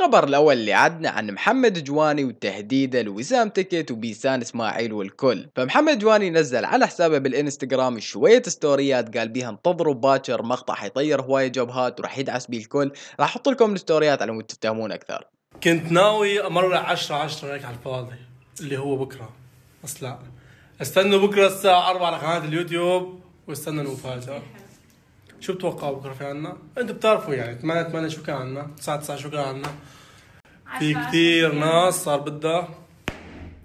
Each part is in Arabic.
الخبر الأول اللي عدنا عن محمد جواني وتهديده لوسام تكت وبيسان إسماعيل والكل فمحمد جواني نزل على حسابه بالإنستغرام شوية ستوريات قال بيها انتظروا باكر مقطع حيطير هواية جبهات وراح يدعس بيه الكل راح أحط لكم الستوريات على مود تفهمون أكثر كنت ناوي أمر 10 10 هيك على الفاضي اللي هو بكرة بس لا استنوا بكرة الساعة 4 على قناة اليوتيوب واستنوا المفاجأة شو بتوقعوا بكره في عنا؟ انتم بتعرفوا يعني 8 8 شو كان عنا؟ 9 9 شو كان عنا؟ في كثير ناس صار بدها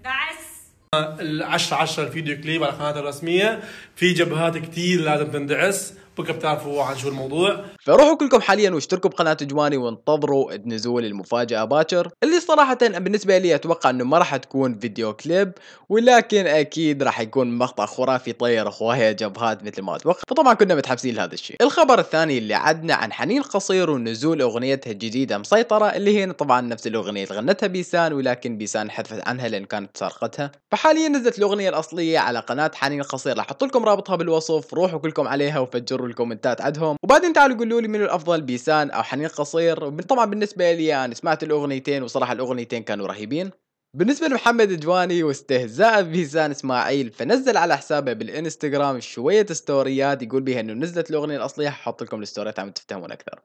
دعس ال 10 10 الفيديو كليب على القناة الرسميه في جبهات كثير لازم تندعس بكره بتعرفوا عن شو الموضوع فروحوا كلكم حاليا واشتركوا بقناه جواني وانتظروا نزول المفاجاه باكر اللي صراحه بالنسبه لي اتوقع انه ما راح تكون فيديو كليب ولكن اكيد راح يكون مقطع خرافي طير اخويا جبهات مثل ما اتوقع فطبعا كنا متحمسين لهذا الشيء الخبر الثاني اللي عدنا عن حنين قصير ونزول اغنيتها الجديده مسيطره اللي هي طبعا نفس الاغنيه اللي غنتها بيسان ولكن بيسان حذفت عنها لان كانت سرقتها فحاليا نزلت الاغنيه الاصليه على قناه حنين قصير راح احط لكم رابطها بالوصف روحوا كلكم عليها وفجروا جروا الكومنتات عندهم وبعدين تعالوا قولوا لي من الافضل بيسان او حنين قصير طبعا بالنسبه لي انا يعني سمعت الاغنيتين وصراحه الاغنيتين كانوا رهيبين بالنسبة لمحمد جواني واستهزاء بميزان اسماعيل فنزل على حسابه بالانستغرام شوية ستوريات يقول بها انه نزلت الاغنية الاصلية ححط لكم الستوريات عم تفتهمون اكثر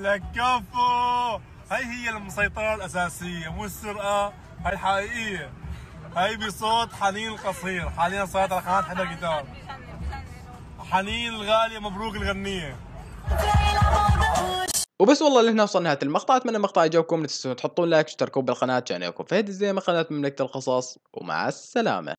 لك هاي هي المسيطرة الأساسية مو السرقة هاي الحقيقية هاي بصوت حنين القصير حاليا صارت قناة حدا جيتار حنين الغالية مبروك الغنية وبس والله لهنا وصلنا نهاية المقطع اتمنى المقطع يعجبكم لا تنسون تحطون لايك وتشتركون بالقناة عشان يكون فهد ما قناة مملكة القصص ومع السلامة